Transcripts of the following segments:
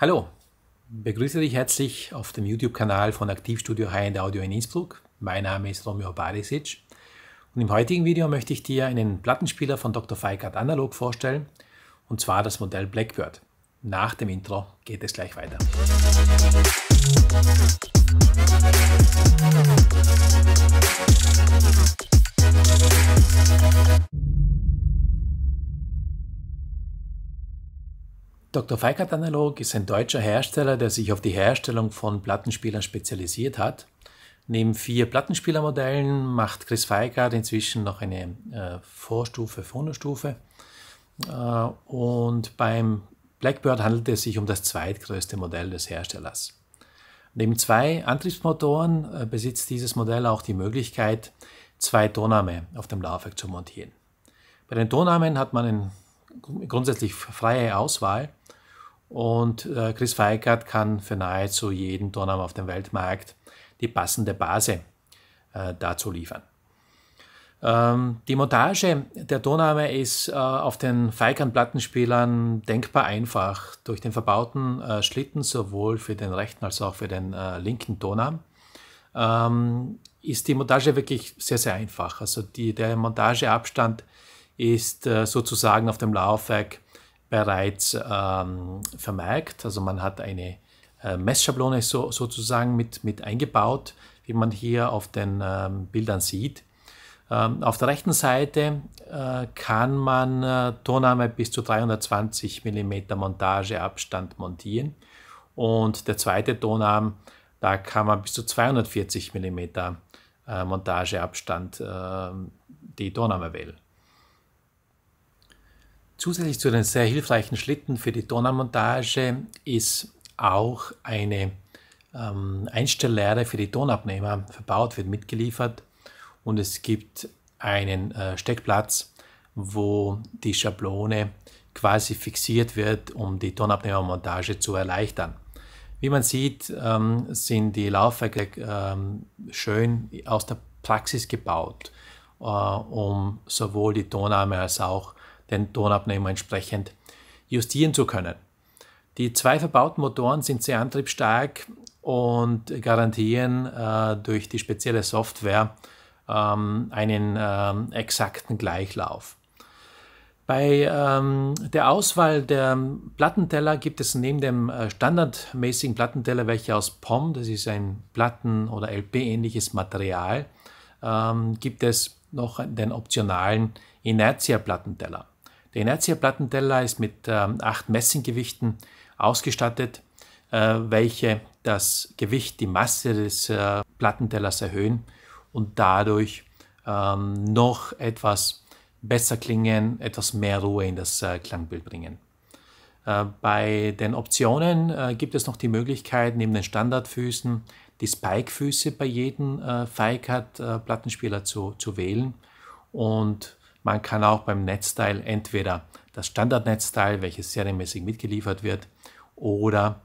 Hallo, begrüße dich herzlich auf dem YouTube-Kanal von Aktivstudio High-End Audio in Innsbruck. Mein Name ist Romeo Barisic und im heutigen Video möchte ich dir einen Plattenspieler von Dr. Feigert Analog vorstellen und zwar das Modell Blackbird. Nach dem Intro geht es gleich weiter. Musik Dr. Feikert Analog ist ein deutscher Hersteller, der sich auf die Herstellung von Plattenspielern spezialisiert hat. Neben vier Plattenspielermodellen macht Chris Feikert inzwischen noch eine äh, Vorstufe, Phonostufe. Äh, und beim Blackbird handelt es sich um das zweitgrößte Modell des Herstellers. Neben zwei Antriebsmotoren äh, besitzt dieses Modell auch die Möglichkeit, zwei Tonarme auf dem Laufwerk zu montieren. Bei den Tonarmen hat man eine grundsätzlich freie Auswahl. Und äh, Chris Feigert kann für nahezu jeden Tonarm auf dem Weltmarkt die passende Base äh, dazu liefern. Ähm, die Montage der Tonarme ist äh, auf den Feigern-Plattenspielern denkbar einfach. Durch den verbauten äh, Schlitten sowohl für den rechten als auch für den äh, linken Tonarm ähm, ist die Montage wirklich sehr, sehr einfach. Also die, der Montageabstand ist äh, sozusagen auf dem Laufwerk bereits ähm, vermerkt. Also man hat eine äh, Messschablone so, sozusagen mit, mit eingebaut, wie man hier auf den ähm, Bildern sieht. Ähm, auf der rechten Seite äh, kann man äh, Tonarme bis zu 320 mm Montageabstand montieren und der zweite Tonarm, da kann man bis zu 240 mm äh, Montageabstand ähm, die Tonarme wählen. Zusätzlich zu den sehr hilfreichen Schlitten für die Donnermontage ist auch eine ähm, Einstelllehre für die Tonabnehmer verbaut, wird mitgeliefert und es gibt einen äh, Steckplatz, wo die Schablone quasi fixiert wird, um die Tonabnehmermontage zu erleichtern. Wie man sieht, ähm, sind die Laufwerke ähm, schön aus der Praxis gebaut, äh, um sowohl die Tonarme als auch den Tonabnehmer entsprechend justieren zu können. Die zwei verbauten Motoren sind sehr antriebsstark und garantieren äh, durch die spezielle Software ähm, einen ähm, exakten Gleichlauf. Bei ähm, der Auswahl der Plattenteller gibt es neben dem äh, standardmäßigen Plattenteller welcher aus POM, das ist ein Platten- oder LP-ähnliches Material, ähm, gibt es noch den optionalen Inertia-Plattenteller. Der inertia plattenteller ist mit ähm, acht Messinggewichten ausgestattet, äh, welche das Gewicht, die Masse des äh, Plattendellers erhöhen und dadurch ähm, noch etwas besser klingen, etwas mehr Ruhe in das äh, Klangbild bringen. Äh, bei den Optionen äh, gibt es noch die Möglichkeit, neben den Standardfüßen die Spike-Füße bei jedem äh, Feikat-Plattenspieler äh, zu, zu wählen und man kann auch beim Netzteil entweder das Standardnetzteil, welches serienmäßig mitgeliefert wird, oder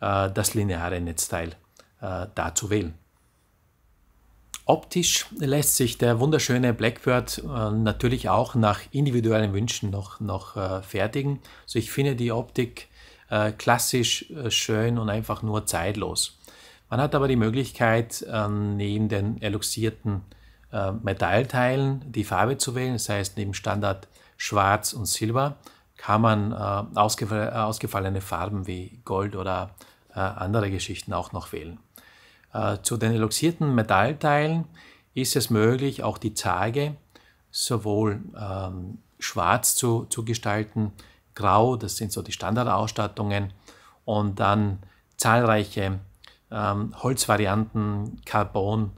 äh, das lineare Netzteil äh, dazu wählen. Optisch lässt sich der wunderschöne Blackbird äh, natürlich auch nach individuellen Wünschen noch, noch äh, fertigen. Also ich finde die Optik äh, klassisch äh, schön und einfach nur zeitlos. Man hat aber die Möglichkeit, neben den eluxierten äh, Metallteilen die Farbe zu wählen. Das heißt, neben Standard Schwarz und Silber kann man äh, ausgef äh, ausgefallene Farben wie Gold oder äh, andere Geschichten auch noch wählen. Äh, zu den eloxierten Metallteilen ist es möglich, auch die Zarge sowohl ähm, schwarz zu, zu gestalten, grau, das sind so die Standardausstattungen, und dann zahlreiche ähm, Holzvarianten, Carbon,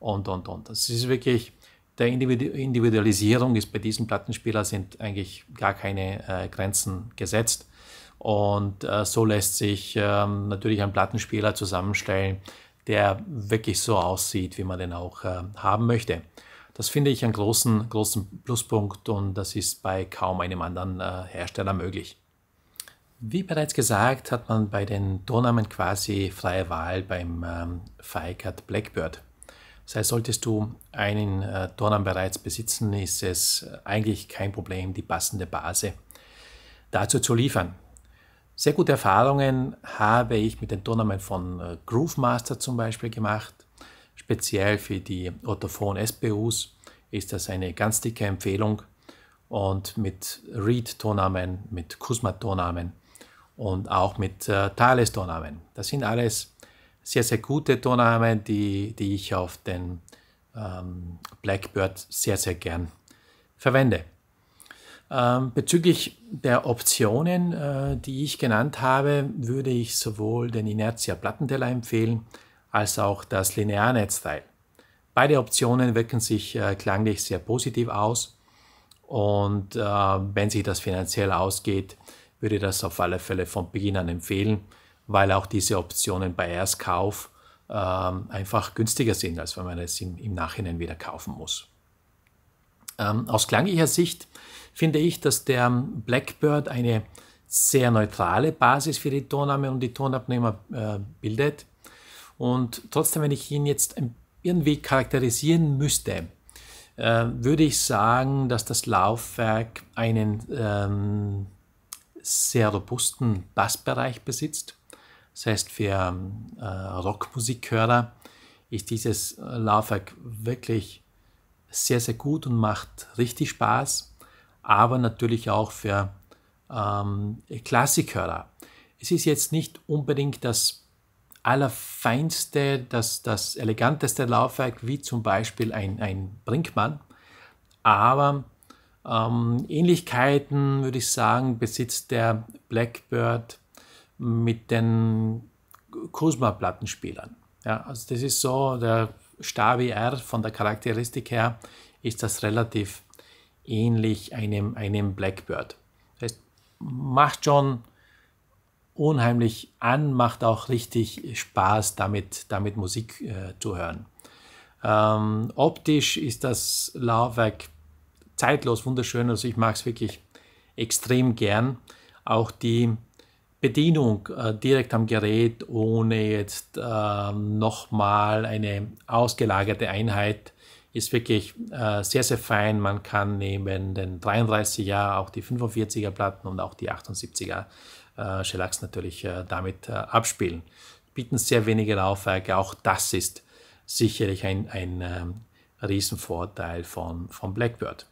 und, und, und. Das ist wirklich, der Individualisierung ist bei diesem Plattenspieler sind eigentlich gar keine äh, Grenzen gesetzt. Und äh, so lässt sich ähm, natürlich ein Plattenspieler zusammenstellen, der wirklich so aussieht, wie man den auch äh, haben möchte. Das finde ich einen großen, großen Pluspunkt und das ist bei kaum einem anderen äh, Hersteller möglich. Wie bereits gesagt, hat man bei den Tonamen quasi freie Wahl beim ähm, Ficat Blackbird. Das heißt, solltest du einen äh, Dornan bereits besitzen, ist es äh, eigentlich kein Problem, die passende Base dazu zu liefern. Sehr gute Erfahrungen habe ich mit den Dornamen von äh, Groovemaster zum Beispiel gemacht. Speziell für die Otophon SPUs ist das eine ganz dicke Empfehlung. Und mit Reed-Tonamen, mit Kusma-Tonamen und auch mit äh, Thales-Tonamen. Das sind alles sehr, sehr gute Tonamen, die, die ich auf den ähm, Blackbird sehr, sehr gern verwende. Ähm, bezüglich der Optionen, äh, die ich genannt habe, würde ich sowohl den Inertia Plattenteller empfehlen, als auch das Linearnetzteil. Beide Optionen wirken sich äh, klanglich sehr positiv aus und äh, wenn sich das finanziell ausgeht, würde ich das auf alle Fälle von Beginn an empfehlen weil auch diese Optionen bei Erstkauf ähm, einfach günstiger sind, als wenn man es im, im Nachhinein wieder kaufen muss. Ähm, aus klanglicher Sicht finde ich, dass der Blackbird eine sehr neutrale Basis für die Tonarme und die Tonabnehmer äh, bildet. Und trotzdem, wenn ich ihn jetzt irgendwie charakterisieren müsste, äh, würde ich sagen, dass das Laufwerk einen ähm, sehr robusten Bassbereich besitzt das heißt, für ähm, äh, Rockmusikhörer ist dieses äh, Laufwerk wirklich sehr, sehr gut und macht richtig Spaß, aber natürlich auch für ähm, Klassikhörer. Es ist jetzt nicht unbedingt das allerfeinste, das, das eleganteste Laufwerk, wie zum Beispiel ein, ein Brinkmann, aber ähm, Ähnlichkeiten, würde ich sagen, besitzt der Blackbird mit den kusma plattenspielern Ja, also das ist so, der Stabi R von der Charakteristik her ist das relativ ähnlich einem, einem Blackbird. Das heißt, macht schon unheimlich an, macht auch richtig Spaß, damit, damit Musik äh, zu hören. Ähm, optisch ist das Laufwerk zeitlos wunderschön, also ich mag es wirklich extrem gern. Auch die Bedienung äh, direkt am Gerät, ohne jetzt äh, nochmal eine ausgelagerte Einheit, ist wirklich äh, sehr, sehr fein. Man kann neben den 33er auch die 45er Platten und auch die 78er äh, Shellacs natürlich äh, damit äh, abspielen. Bieten sehr wenige Laufwerke, auch das ist sicherlich ein, ein ähm, Riesenvorteil von, von Blackbird.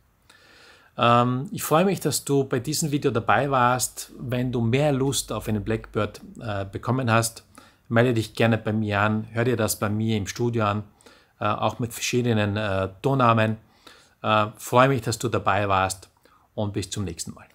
Ähm, ich freue mich, dass du bei diesem Video dabei warst. Wenn du mehr Lust auf einen Blackbird äh, bekommen hast, melde dich gerne bei mir an. Hör dir das bei mir im Studio an, äh, auch mit verschiedenen äh, Tonnamen. freue mich, dass du dabei warst und bis zum nächsten Mal.